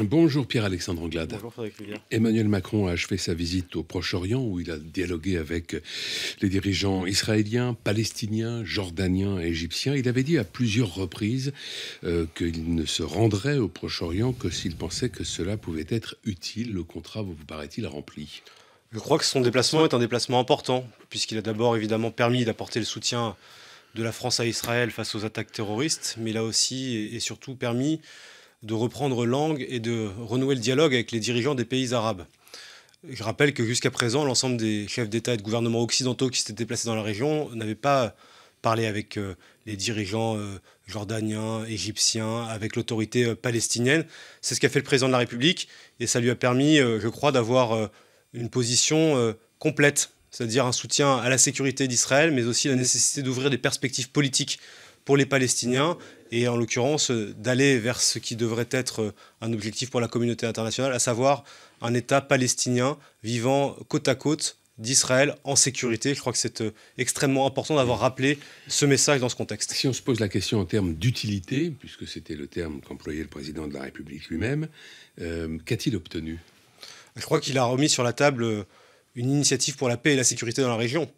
Bonjour Pierre-Alexandre Anglade. Emmanuel Macron a achevé sa visite au Proche-Orient où il a dialogué avec les dirigeants israéliens, palestiniens, jordaniens égyptiens. Il avait dit à plusieurs reprises euh, qu'il ne se rendrait au Proche-Orient que s'il pensait que cela pouvait être utile. Le contrat vous paraît-il rempli Je crois que son déplacement est un déplacement important puisqu'il a d'abord évidemment permis d'apporter le soutien de la France à Israël face aux attaques terroristes, mais il a aussi et surtout permis de reprendre langue et de renouer le dialogue avec les dirigeants des pays arabes. Je rappelle que jusqu'à présent, l'ensemble des chefs d'État et de gouvernement occidentaux qui s'étaient déplacés dans la région n'avaient pas parlé avec euh, les dirigeants euh, jordaniens, égyptiens, avec l'autorité euh, palestinienne. C'est ce qu'a fait le président de la République et ça lui a permis, je crois, d'avoir une position complète, c'est-à-dire un soutien à la sécurité d'Israël, mais aussi la nécessité d'ouvrir des perspectives politiques pour les Palestiniens et en l'occurrence euh, d'aller vers ce qui devrait être euh, un objectif pour la communauté internationale, à savoir un État palestinien vivant côte à côte d'Israël en sécurité. Je crois que c'est euh, extrêmement important d'avoir rappelé ce message dans ce contexte. Si on se pose la question en termes d'utilité, puisque c'était le terme qu'employait le président de la République lui-même, qu'a-t-il obtenu Je crois qu'il a remis sur la table une initiative pour la paix et la sécurité dans la région.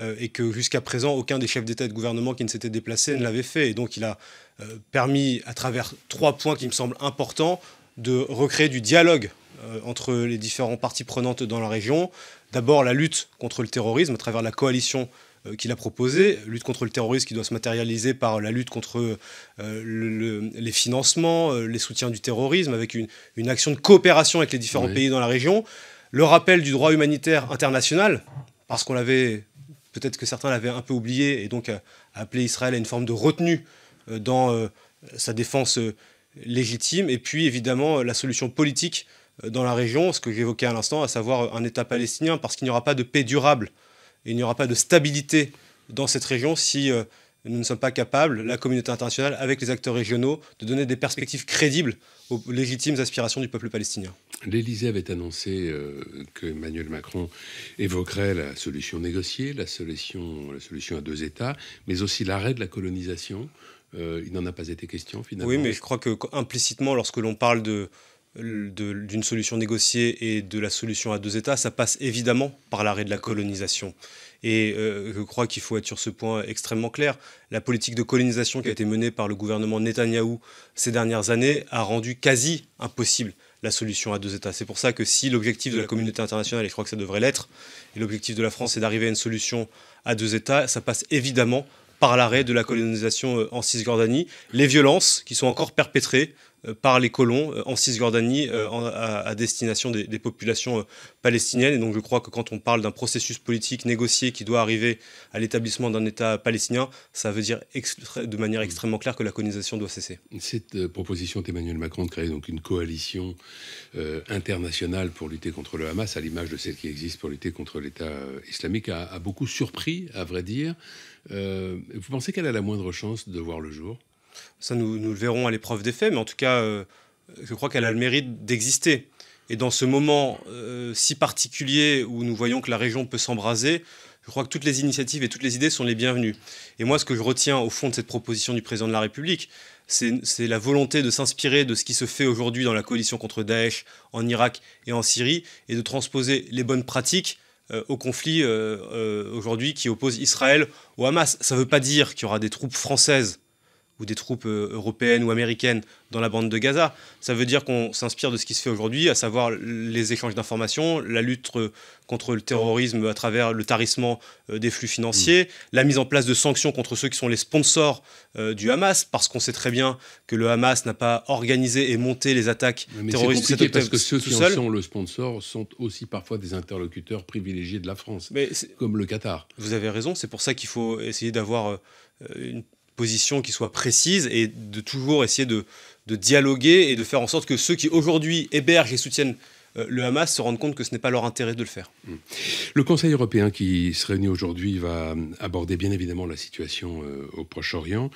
Euh, et que jusqu'à présent, aucun des chefs d'État et de gouvernement qui ne s'était déplacé ne l'avait fait. Et donc, il a euh, permis, à travers trois points qui me semblent importants, de recréer du dialogue euh, entre les différents parties prenantes dans la région. D'abord, la lutte contre le terrorisme à travers la coalition qu'il a proposée, lutte contre le terrorisme qui doit se matérialiser par la lutte contre les financements, les soutiens du terrorisme, avec une, action de coopération avec les différents pays dans la région, le rappel du droit humanitaire international, parce qu'on l'avait peut-être que certains l'avaient un peu oublié et donc appelé Israël à une forme de retenue euh, dans euh, sa défense euh, légitime. Et puis évidemment la solution politique dans la région, ce que j'évoquais à l'instant, à savoir un État palestinien, parce qu'il n'y aura pas de paix durable et il n'y aura pas de stabilité dans cette région si nous ne sommes pas capables, la communauté internationale, avec les acteurs régionaux, de donner des perspectives crédibles aux légitimes aspirations du peuple palestinien. L'Élysée avait annoncé euh, que Emmanuel Macron évoquerait la solution négociée, la solution, à deux États, mais aussi l'arrêt de la colonisation. Euh, il n'en a pas été question finalement. Oui, mais je crois que implicitement, lorsque l'on parle d'une solution négociée et de la solution à deux États, ça passe évidemment par l'arrêt de la colonisation. Et euh, je crois qu'il faut être sur ce point extrêmement clair. La politique de colonisation qui a été menée par le gouvernement Netanyahou ces dernières années a rendu quasi impossible la solution à deux États. C'est pour ça que si l'objectif de la communauté internationale, et je crois que ça devrait l'être, et l'objectif de la France est d'arriver à une solution à deux États, ça passe évidemment par l'arrêt de la colonisation euh, en Cisjordanie, les violences qui sont encore perpétrées euh, par les colons euh, en Cisjordanie euh, à, destination des, populations palestiniennes. Et donc je crois que quand on parle d'un processus politique négocié qui doit arriver à l'établissement d'un État palestinien, ça veut dire de manière extrêmement claire que la colonisation doit cesser. Cette proposition d'Emmanuel Macron de créer donc une coalition internationale pour lutter contre le Hamas, à l'image de celle qui existe pour lutter contre l'État islamique, a, beaucoup surpris, à vrai dire. vous pensez qu'elle a la moindre chance de voir le jour ça, nous, le verrons à l'épreuve des faits, mais en tout cas, euh, je crois qu'elle a le mérite d'exister. Et dans ce moment euh, si particulier où nous voyons que la région peut s'embraser, je crois que toutes les initiatives et toutes les idées sont les bienvenues. Et moi, ce que je retiens au fond de cette proposition du président de la République, c'est la volonté de s'inspirer de ce qui se fait aujourd'hui dans la coalition contre Daesh en Irak et en Syrie et de transposer les bonnes pratiques euh, au conflit aujourd'hui qui oppose Israël au Hamas. Ça ne veut pas dire qu'il y aura des troupes françaises ou des troupes euh, européennes ou américaines dans la bande de Gaza. Ça veut dire qu'on s'inspire de ce qui se fait aujourd'hui, à savoir les échanges d'informations, la lutte euh, contre le terrorisme à travers le tarissement euh, des flux financiers, mm. la mise en place de sanctions contre ceux qui sont les sponsors du Hamas, parce qu'on sait très bien que le Hamas n'a pas organisé et monté les attaques Mais terroristes. C'est parce que ceux qui sont le sponsor sont aussi parfois des interlocuteurs privilégiés de la France, comme le Qatar. Vous avez raison, c'est pour ça qu'il faut essayer d'avoir une position qui soit précise et de toujours essayer de, dialoguer et de faire en sorte que ceux qui aujourd'hui hébergent et soutiennent euh, le Hamas se rendent compte que ce n'est pas leur intérêt de le faire. Mm. Le Conseil européen qui se réunit aujourd'hui va aborder bien évidemment la situation euh, au Proche-Orient.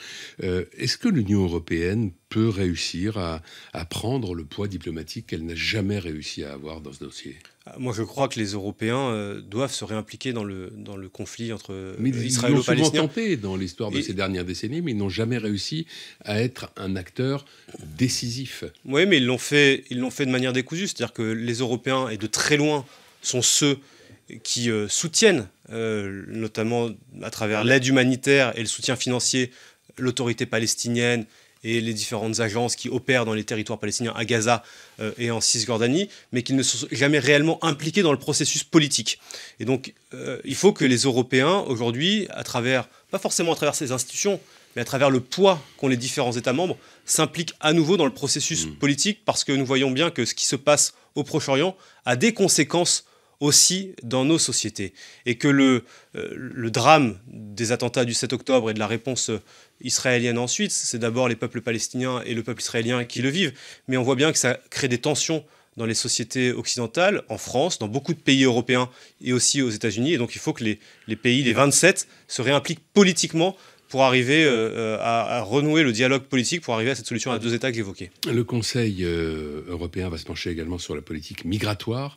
Euh, est-ce que l'Union européenne peut réussir à prendre le poids diplomatique qu'elle n'a jamais réussi à avoir dans ce dossier moi, je crois que les Européens euh, doivent se réimpliquer dans le, conflit entre Israël et Palestine. Ils l'ont tenté dans l'histoire de ces dernières décennies, mais ils n'ont jamais réussi à être un acteur décisif. Oui, mais ils l'ont fait, fait de manière décousue. C'est-à-dire que les Européens, et de très loin, sont ceux qui euh, soutiennent, euh, notamment à travers l'aide humanitaire et le soutien financier, l'autorité palestinienne et les différentes agences qui opèrent dans les territoires palestiniens à Gaza euh, et en Cisjordanie, mais qui ne sont jamais réellement impliqués dans le processus politique. Et donc, euh, il faut que les Européens, aujourd'hui, à travers, pas forcément à travers ces institutions, mais à travers le poids qu'ont les différents États membres, s'impliquent à nouveau dans le processus mmh. politique, parce que nous voyons bien que ce qui se passe au Proche-Orient a des conséquences aussi dans nos sociétés. Et que le, euh, drame des attentats du 7 octobre et de la réponse israélienne ensuite, c'est d'abord les peuples palestiniens et le peuple israélien qui le vivent, mais on voit bien que ça crée des tensions dans les sociétés occidentales, en France, dans beaucoup de pays européens et aussi aux États-Unis. Et donc il faut que les, les pays, les 27, se réimpliquent politiquement pour arriver euh, euh, à, renouer le dialogue politique, pour arriver à cette solution à deux États que j'évoquais. Le Conseil euh, européen va se pencher également sur la politique migratoire.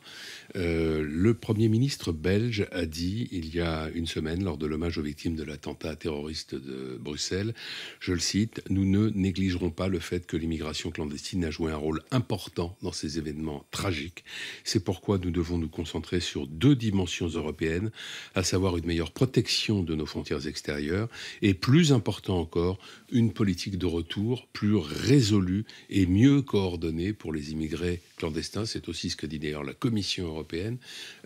le Premier ministre belge a dit il y a une semaine, lors de l'hommage aux victimes de l'attentat terroriste de Bruxelles, je le cite, Nous ne négligerons pas le fait que l'immigration clandestine a joué un rôle important dans ces événements tragiques. C'est pourquoi nous devons nous concentrer sur deux dimensions européennes, à savoir une meilleure protection de nos frontières extérieures et plus important encore, une politique de retour plus résolue et mieux coordonnée pour les immigrés clandestins. C'est aussi ce que dit d'ailleurs la Commission européenne.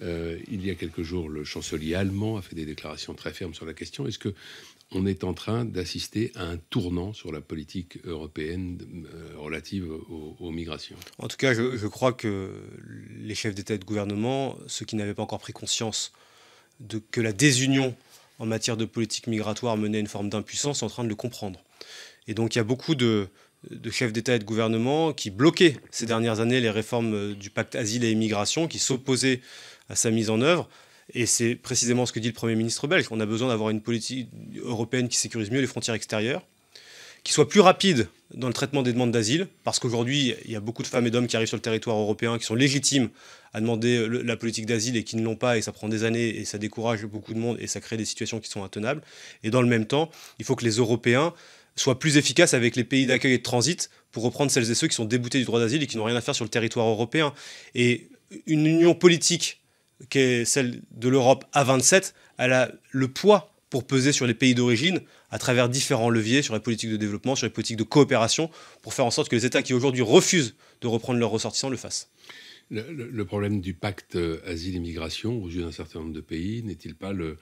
Euh, il y a quelques jours, le chancelier allemand a fait des déclarations très fermes sur la question. Est-ce que on est en train d'assister à un tournant sur la politique européenne euh, relative aux, migrations. En tout cas, je, je crois que les chefs d'État et de gouvernement, ceux qui n'avaient pas encore pris conscience de, que la désunion en matière de politique migratoire menait une forme d'impuissance en train de le comprendre. Et donc il y a beaucoup de, de chefs d'État et de gouvernement qui bloquaient ces dernières années les réformes euh, du pacte asile et immigration, qui s'opposaient à sa mise en œuvre. Et c'est précisément ce que dit le Premier ministre belge. On a besoin d'avoir une politique européenne qui sécurise mieux les frontières extérieures qui soit plus rapide dans le traitement des demandes d'asile, parce qu'aujourd'hui, il y a beaucoup de femmes et d'hommes qui arrivent sur le territoire européen, qui sont légitimes à demander la politique d'asile et qui ne l'ont pas, et ça prend des années, et ça décourage beaucoup de monde, et ça crée des situations qui sont intenables. Et dans le même temps, il faut que les Européens soient plus efficaces avec les pays d'accueil et de transit pour reprendre celles et ceux qui sont déboutés du droit d'asile et qui n'ont rien à faire sur le territoire européen. Et une union politique, qui est celle de l'Europe à 27, elle a le poids pour peser sur les pays d'origine à travers différents leviers sur les politiques de développement, sur les politiques de coopération, pour faire en sorte que les États qui aujourd'hui refusent de reprendre leurs ressortissants le fassent. Le, problème du pacte euh, asile-immigration aux yeux d'un certain nombre de pays n'est-il pas le,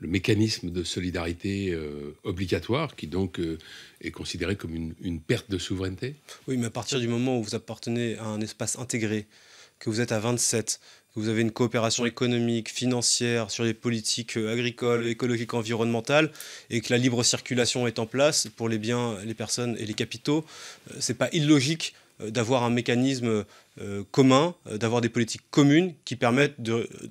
mécanisme de solidarité euh, obligatoire qui donc euh, est considéré comme une, une, perte de souveraineté Oui, mais à partir du moment où vous appartenez à un espace intégré, que vous êtes à 27, que vous avez une coopération économique, financière, sur les politiques euh, agricoles, écologiques, environnementales, et que la libre circulation est en place pour les biens, les personnes et les capitaux, euh, ce n'est pas illogique euh, d'avoir un mécanisme commun, d'avoir des politiques communes qui permettent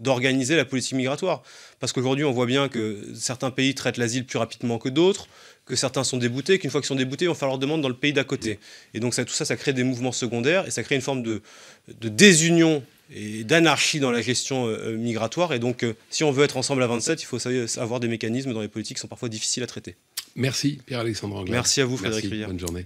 d'organiser la politique migratoire. Parce qu'aujourd'hui, on voit bien que certains pays traitent l'asile plus rapidement que d'autres, que certains sont déboutés, qu'une fois qu'ils sont déboutés, on vont faire leur demande dans le pays d'à côté. Et donc ça, tout ça, ça crée des mouvements secondaires et ça crée une forme de, de désunion et d'anarchie dans la gestion euh, euh, migratoire. Et donc, euh, si on veut être ensemble à 27, il faut avoir des mécanismes dans les politiques qui sont parfois difficiles à traiter. Merci Pierre-Alexandre Anglais. Merci à vous Frédéric Rivière. Bonne journée.